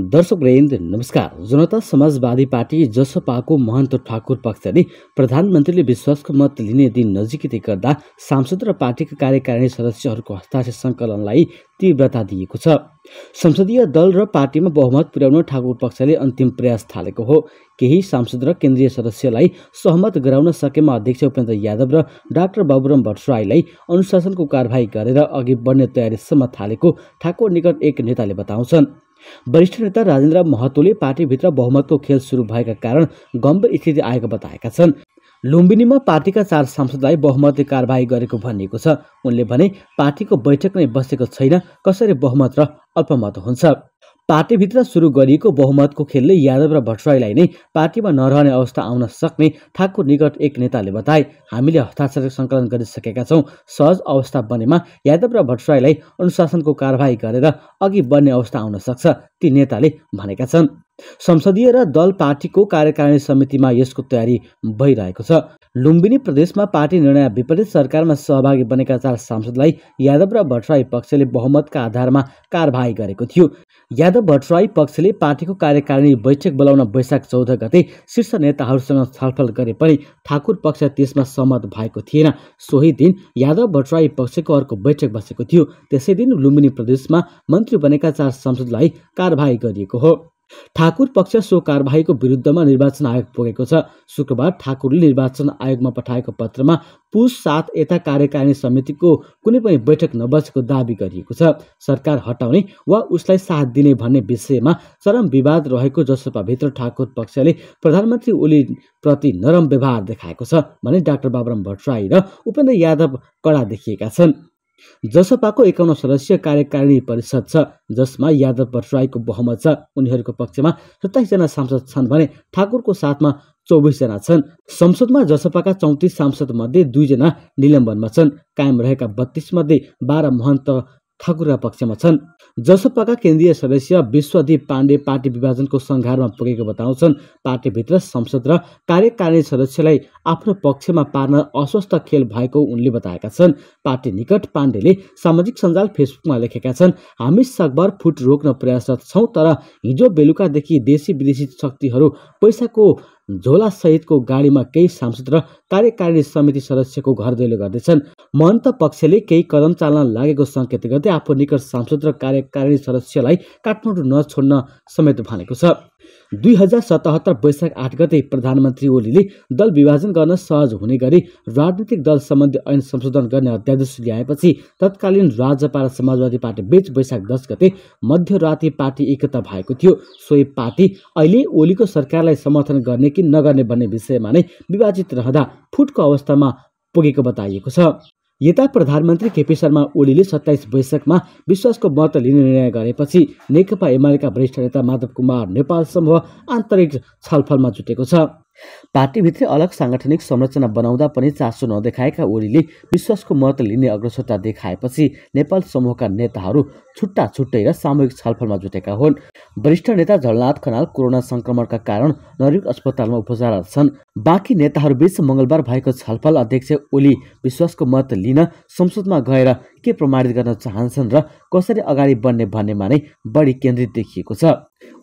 दर्शक वृन्द नमस्कार जनता समाजवादी पार्टी जसपाको महन्त ठाकुर पक्षले प्रधानमन्त्रीले विश्वासको मत लिने दिन नजिकै गर्दा सांसद र पार्टीका कार्यकारिणी सदस्यहरूको हस्ताक्षर सङ्कलनलाई तीव्रता दिएको छ संसदीय दल र पार्टीमा बहुमत पुर्याउन ठाकुर पक्षले अन्तिम प्रयास थालेको हो केही सांसद र केन्द्रीय सदस्यलाई सहमत गराउन सकेमा अध्यक्ष उपेन्द्र यादव र डाक्टर बाबुराम भट्टराईलाई अनुशासनको कारवाही गरेर अघि बढ्ने तयारीसम्म थालेको ठाकुर निकट एक नेताले बताउँछन् वरिष्ठ नेता राजेन्द्र महतोले पार्टीभित्र बहुमतको खेल सुरु भएका कारण गम्भीर स्थिति आएको बताएका छन् लुम्बिनीमा पार्टीका चार सांसदलाई बहुमतले कारवाही गरेको भनिएको छ उनले भने पार्टीको बैठक नै बसेको छैन कसरी बहुमत र अल्पमत हुन्छ पार्टीभित्र सुरु गरिएको बहुमतको खेलले यादव र भट्टराईलाई नै पार्टीमा नरहने अवस्था आउन सक्ने ठाकुर निकट एक नेताले बताए हामीले हस्ताक्षर सङ्कलन गरिसकेका छौँ सहज अवस्था बनेमा यादव र भट्टराईलाई अनुशासनको कारवाही गरेर अघि बढ्ने अवस्था आउन सक्छ ती नेताले भनेका छन् संसदीय र दल पार्टीको कार्यकारिणी समितिमा यसको तयारी भइरहेको छ लुम्बिनी प्रदेशमा पार्टी निर्णय विपरीत सरकारमा सहभागी बनेका चार सांसदलाई यादव र भट्टराई पक्षले बहुमतका आधारमा कारवाही गरेको थियो यादव भट्टराई पक्षले पार्टीको कार्यकारिणी बैठक बोलाउन वैशाख चौध गते शीर्ष नेताहरूसँग छलफल गरे पनि ठाकुर पक्ष त्यसमा सहमत भएको थिएन सोही दिन यादव भट्टराई पक्षको अर्को बैठक बसेको थियो त्यसै दिन लुम्बिनी प्रदेशमा मन्त्री बनेका चार सांसदलाई कारवाही गरिएको हो ठाकुर पक्ष सो कारवाहीको विरुद्धमा निर्वाचन आयोग पुगेको छ शुक्रबार ठाकुरले निर्वाचन आयोगमा पठाएको पत्रमा पुस सात यता कार्यकारिणी समितिको कुनै पनि बैठक नबसेको दावी गरिएको छ सरकार हटाउने वा उसलाई साथ दिने भन्ने विषयमा चरम विवाद रहेको जसपाभित्र ठाकुर पक्षले प्रधानमन्त्री ओलीप्रति नरम व्यवहार देखाएको छ भने डाक्टर बाबुराम भट्टराई र उपेन्द्र यादव कडा देखिएका छन् जसपाको एकाउन्न सदस्यीय कार्यकारिणी परिषद छ जसमा यादव भट्टराईको बहुमत छ उनीहरूको पक्षमा सत्ताइसजना सांसद छन् भने ठाकुरको साथमा चौबिसजना छन् संसदमा जसपाका चौतिस सांसदमध्ये दुईजना निलम्बनमा छन् कायम रहेका मध्ये बाह्र महन्त ठकुरा पक्षमा छन् जसपाका केन्द्रीय सदस्य विश्वदीप पाण्डे पार्टी विभाजनको सङ्घारमा पुगेको बताउँछन् पार्टीभित्र संसद र कार्यकारिणी सदस्यलाई आफ्नो पक्षमा पार्न अस्वस्थ खेल भएको उनले बताएका छन् पार्टी निकट पाण्डेले सामाजिक सञ्जाल फेसबुकमा लेखेका छन् हामी सकभर फुट रोक्न प्रयासरत छौँ तर हिजो बेलुकादेखि देशी विदेशी शक्तिहरू पैसाको झोलासहितको गाडीमा केही सांसद र कार्यकारिणी समिति सदस्यको घर दैलो गर्दैछन् महन्त पक्षले केही कदम चाल्न लागेको सङ्केत गर्दै आफू निकट सांसद र कार्यकारिणी सदस्यलाई काठमाडौँ नछोड्न समेत भनेको छ दुई हजार सतहत्तर वैशाख आठ गते प्रधानमन्त्री ओलीले दल विभाजन गर्न सहज हुने गरी राजनीतिक दल सम्बन्धी ऐन संशोधन गर्ने अध्यादेश ल्याएपछि तत्कालीन राज्यपाल समाजवादी पार्टी बीच वैशाख दस गते मध्यराति पार्टी एकता भएको थियो सोही पार्टी अहिले ओलीको सरकारलाई समर्थन गर्ने कि नगर्ने भन्ने विषयमा नै विभाजित रहँदा फुटको अवस्थामा पुगेको बताइएको छ यता प्रधानमन्त्री केपी शर्मा ओलीले सत्ताइस बैशाखमा विश्वासको मत लिने निर्णय गरेपछि नेकपा एमालेका वरिष्ठ नेता माधव कुमार नेपाल समूह आन्तरिक छलफलमा जुटेको छ पार्टीभित्रै अलग साङ्गठनिक संरचना बनाउँदा पनि चासो नदेखाएका ओलीले विश्वासको मत लिने अग्रसरता देखाएपछि नेपाल समूहका नेताहरू छुट्टा छुट्टै र सामूहिक छलफलमा जुटेका हुन् वरिष्ठ नेता झलनाथ खनाल कोरोना संक्रमणका कारण नरिक अस्पतालमा उपचाररत छन् बाँकी नेताहरूबीच मङ्गलबार भएको छलफल अध्यक्ष ओली विश्वासको मत लिन संसदमा गएर के प्रमाणित गर्न चाहन्छन् र कसरी अगाडि बढ्ने भन्नेमा नै बढी केन्द्रित देखिएको छ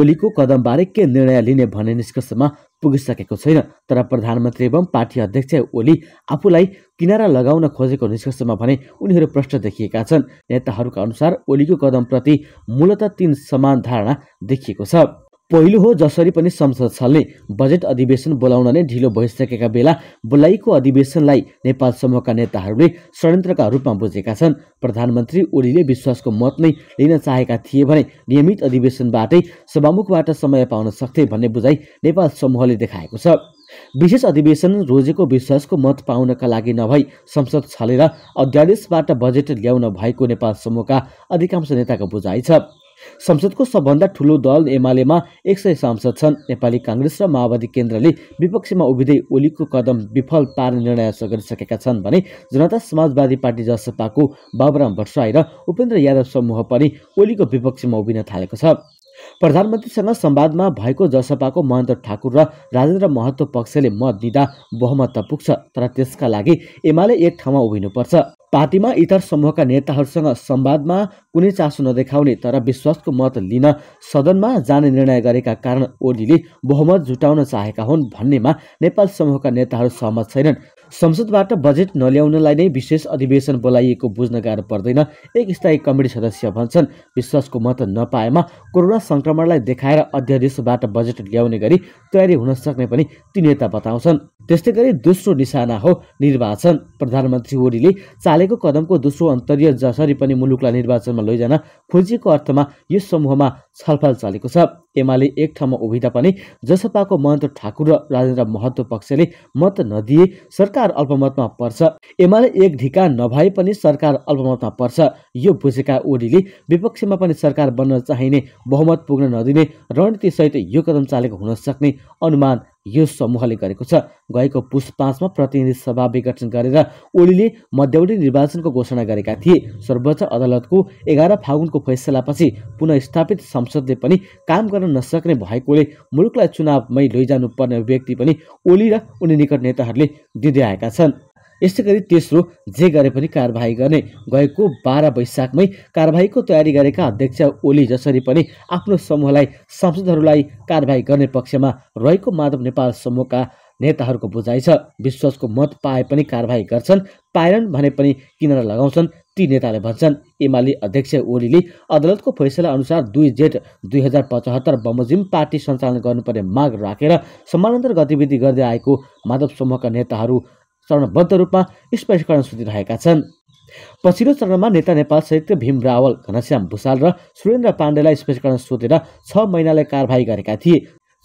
ओलीको कदमबारे के निर्णय लिने भन्ने निष्कर्षमा पुगिसकेको छैन तर प्रधानमन्त्री एवं पार्टी अध्यक्ष ओली आफूलाई किनारा लगाउन खोजेको निष्कर्षमा भने उनीहरू प्रश्न देखिएका छन् नेताहरूका अनुसार ओलीको कदमप्रति मूलत तीन समान धारणा देखिएको छ पहिलो हो जसरी पनि संसद छल्ने बजेट अधिवेशन बोलाउन नै ढिलो भइसकेका बेला बोलाइएको अधिवेशनलाई नेपाल समूहका नेताहरूले षड्यन्त्रका रूपमा बुझेका छन् प्रधानमन्त्री ओलीले विश्वासको मत नै लिन चाहेका थिए भने नियमित अधिवेशनबाटै सभामुखबाट समय पाउन सक्थे भन्ने बुझाइ नेपाल समूहले देखाएको छ विशेष अधिवेशन रोजेको विश्वासको मत पाउनका लागि नभई संसद छलेर अध्यादेशबाट बजेट ल्याउन भएको नेपाल समूहका अधिकांश नेताको बुझाइ छ संसदको सबभन्दा ठुलो दल एमालेमा एक सय सांसद छन् नेपाली काङ्ग्रेस र माओवादी केन्द्रले विपक्षमा उभिँदै ओलीको कदम विफल पार्ने निर्णय गरिसकेका छन् भने जनता समाजवादी पार्टी जसपाको बाबुराम भट्टराई र उपेन्द्र यादव समूह पनि ओलीको विपक्षमा उभिन थालेको छ प्रधानमन्त्रीसँग संवादमा भएको जसपाको महेन्द्र ठाकुर र राजेन्द्र महतो पक्षले मत दिँदा बहुमत त पुग्छ तर त्यसका लागि एमाले एक ठाउँमा उभिनुपर्छ पार्टीमा इतर समूहका नेताहरूसँग संवादमा कुनै चासो नदेखाउने तर विश्वासको मत लिन सदनमा जाने निर्णय गरेका कारण ओलीले बहुमत जुटाउन चाहेका हुन् भन्नेमा नेपाल समूहका नेताहरू सहमत छैनन् संसदबाट बजेट नल्याउनलाई नै विशेष अधिवेशन बोलाइएको बुझ्न गाह्रो पर्दैन एक स्थायी कमिटी सदस्य भन्छन् विश्वासको मत नपाएमा कोरोना सङ्क्रमणलाई देखाएर अध्यादेशबाट बजेट ल्याउने गरी तयारी हुन सक्ने पनि ती नेता बताउँछन् त्यस्तै गरी दोस्रो निशाना हो निर्वाचन प्रधानमन्त्री ओलीले चालेको कदमको दोस्रो अन्तरिय जसरी पनि मुलुकलाई निर्वाचनमा लैजान खोजिएको अर्थमा यो समूहमा छलफल चलेको छ एमाले एक ठाउँमा उभिँदा पनि जसपाको महन्त ठाकुर र राजेन्द्र महतो पक्षले मत नदिए सरकार अल्पमतमा पर्छ एमाले एक ढिका नभए पनि सरकार अल्पमतमा पर्छ यो बुझेका ओलीले विपक्षमा पनि सरकार बन्न चाहिने बहुमत पुग्न नदिने रणनीतिसहित यो कदम चालेको हुन सक्ने अनुमान यो समूहले गरेको छ गएको पुष पाँचमा प्रतिनिधि सभा विघटन गरेर ओलीले मध्यावधि निर्वाचनको घोषणा गरेका थिए सर्वोच्च अदालतको एघार फागुनको फैसलापछि पुनस्थापित संसदले पनि काम गर्न नसक्ने भएकोले मुलुकलाई चुनावमै लैजानुपर्ने व्यक्ति पनि ओली र उनी निकट नेताहरूले दिँदै आएका छन् यस्तै गरी तेस्रो जे गरे पनि कारवाही गर्ने गएको बाह्र वैशाखमै कारवाहीको तयारी गरेका अध्यक्ष ओली जसरी पनि आफ्नो समूहलाई सांसदहरूलाई कारवाही गर्ने पक्षमा रहेको माधव नेपाल समूहका नेताहरूको बुझाइ छ विश्वासको मत पाए पनि कारवाही गर्छन् पाएनन् भने पनि किनारा लगाउँछन् ती नेताले भन्छन् एमाले अध्यक्ष ओलीले अदालतको फैसला अनुसार दुई जेठ दुई हजार पचहत्तर बमोजिम पार्टी सञ्चालन गर्नुपर्ने माग राखेर समानान्तर गतिविधि गर्दै आएको माधव समूहका नेताहरू चरणबद्ध रूपमा स्पष्टीकरण सुनिरहेका छन् पछिल्लो चरणमा नेता नेपाल सहित भीम रावल घनश्याम भूषाल र सुरेन्द्र पाण्डेलाई स्पष्टीकरण सोधेर छ महिनाले कारवाही गरेका थिए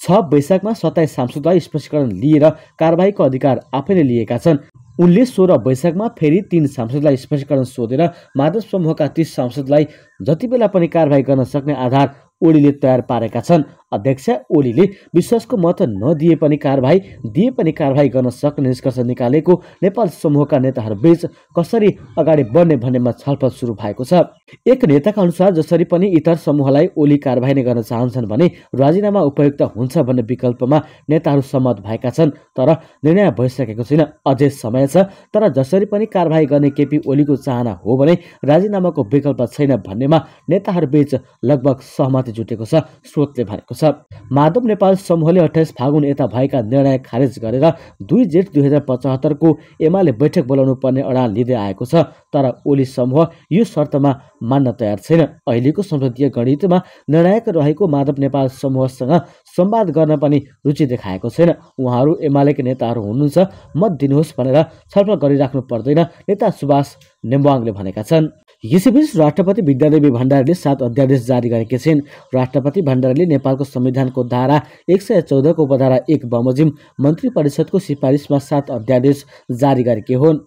छ वैशाखमा सत्ताइस सांसदलाई स्पष्टीकरण लिएर कारवाहीको अधिकार आफैले लिएका छन् उनले सोह्र वैशाखमा फेरि तीन सांसदलाई स्पष्टीकरण सोधेर माधव समूहका तीस सांसदलाई जति बेला पनि कारवाही गर्न सक्ने आधार ओलीले तयार पारेका छन् अध्यक्ष ओलीले विश्वासको मत नदिए पनि कारवाही दिए पनि कारवाही गर्न सक्ने निष्कर्ष निकालेको नेपाल समूहका नेताहरूबीच कसरी अगाडि बढ्ने भन्नेमा छलफल सुरु भएको छ एक नेताका अनुसार जसरी पनि इतर समूहलाई ओली कारवाही नै गर्न चाहन्छन् भने राजीनामा उपयुक्त हुन्छ भन्ने विकल्पमा नेताहरू सहमत भएका छन् तर निर्णय भइसकेको छैन अझै समय छ तर जसरी पनि कारवाही गर्ने केपी ओलीको चाहना हो भने राजीनामाको विकल्प छैन भन्नेमा नेताहरू बीच लगभग सहमति जुटेको छ स्रोतले भनेको छ माधव नेपाल समूहले अठाइस फागुन यता भएका निर्णय खारेज गरेर दुई जेठ दुई हजार पचहत्तरको एमाले बैठक बोलाउनु पर्ने अडान लिँदै आएको छ तर ओली समूह यो शर्तमा मान्न तयार छैन अहिलेको संसदीय गणितमा निर्णायक रहेको माधव नेपाल समूहसँग संवाद गर्न पनि रुचि देखाएको छैन उहाँहरू एमालेका नेताहरू हुनुहुन्छ मत दिनुहोस् भनेर छलफल गरिराख्नु पर्दैन नेता सुभाष नेम्बाङले भनेका छन् यसैबीच राष्ट्रपति विद्यादेवी भण्डारीले सात अध्यादेश जारी गरेकी छिन् राष्ट्रपति भण्डारीले नेपालको संविधानको धारा एक सय चौधको उपधारा एक बमोजिम मन्त्री परिषदको सिफारिसमा सात अध्यादेश जारी गरेकी हुन्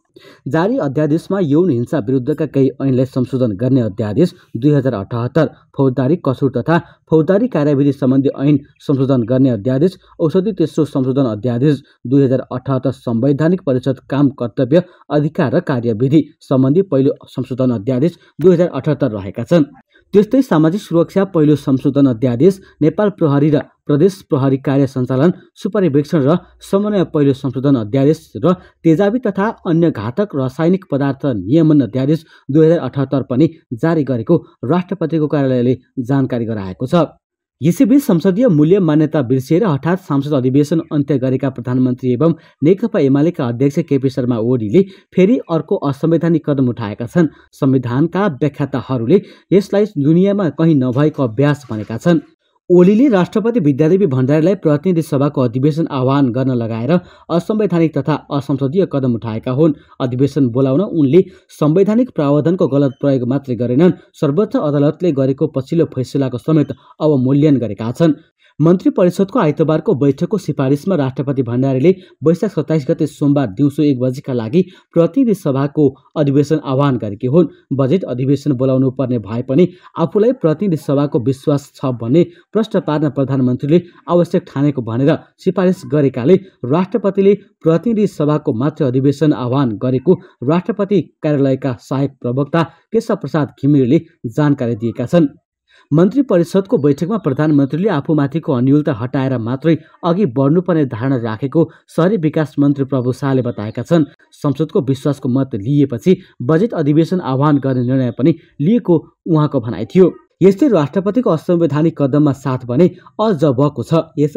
जारी अध्यादेशमा यौन हिंसा विरुद्धका केही ऐनलाई संशोधन गर्ने अध्यादेश दुई हजार अठहत्तर फौजदारी कसुर तथा फौजदारी कार्यविधि सम्बन्धी ऐन संशोधन गर्ने अध्यादेश औषधि तेस्रो संशोधन अध्यादेश दुई हजार अठहत्तर संवैधानिक परिषद काम कर्तव्य अधिकार र कार्यविधि सम्बन्धी पहिलो संशोधन अध्यादेश दुई हजार अठहत्तर रहेका छन् त्यस्तै सामाजिक सुरक्षा पहिलो संशोधन अध्यादेश नेपाल प्रहरी र प्रदेश प्रहरी कार्य सञ्चालन सुपरिवेक्षण र समन्वय पहिलो संशोधन अध्यादेश र तेजाबी तथा अन्य घातक रासायनिक पदार्थ नियमन अध्यादेश दुई हजार अठहत्तर पनि जारी गरेको राष्ट्रपतिको कार्यालयले जानकारी गराएको छ यसैबीच संसदीय मूल्य मान्यता बिर्सिएर हठात सांसद अधिवेशन अन्त्य गरेका प्रधानमन्त्री एवं नेकपा एमालेका अध्यक्ष केपी शर्मा ओलीले फेरि अर्को असंवैधानिक कदम उठाएका छन् संविधानका व्याख्याताहरूले यसलाई दुनियाँमा कहीँ नभएको अभ्यास भनेका छन् ओलीले राष्ट्रपति विद्यादेवी भण्डारीलाई प्रतिनिधि सभाको अधिवेशन आह्वान गर्न लगाएर असंवैधानिक तथा असंसदीय कदम उठाएका हुन् अधिवेशन बोलाउन उनले संवैधानिक प्रावधानको गलत प्रयोग मात्रै गरेनन् सर्वोच्च अदालतले गरेको पछिल्लो फैसलाको समेत अवमूल्यन गरेका छन् मन्त्री परिषदको आइतबारको बैठकको सिफारिसमा राष्ट्रपति भण्डारीले वैशाख सत्ताइस गते सोमबार दिउँसो एक बजीका लागि प्रतिनिधि सभाको अधिवेशन आह्वान गरेकी हुन् बजेट अधिवेशन बोलाउनु पर्ने भए पनि आफूलाई प्रतिनिधि सभाको विश्वास छ भन्ने प्रश्न पार्न प्रधानमन्त्रीले आवश्यक ठानेको भनेर सिफारिस गरेकाले राष्ट्रपतिले प्रतिनिधि सभाको मात्र अधिवेशन आह्वान गरेको राष्ट्रपति कार्यालयका सहायक प्रवक्ता केशव प्रसाद घिमिरेले जानकारी दिएका छन् मन्त्री परिषदको बैठकमा प्रधानमन्त्रीले आफूमाथिको अन्यलता हटाएर मात्रै अघि बढ्नुपर्ने धारणा राखेको शहरी विकास मन्त्री प्रभु शाहले बताएका छन् संसदको विश्वासको मत लिएपछि बजेट अधिवेशन आह्वान गर्ने निर्णय पनि लिएको उहाँको भनाइ थियो यस्तै राष्ट्रपतिको असंवैधानिक कदममा साथ भने अझ भएको छ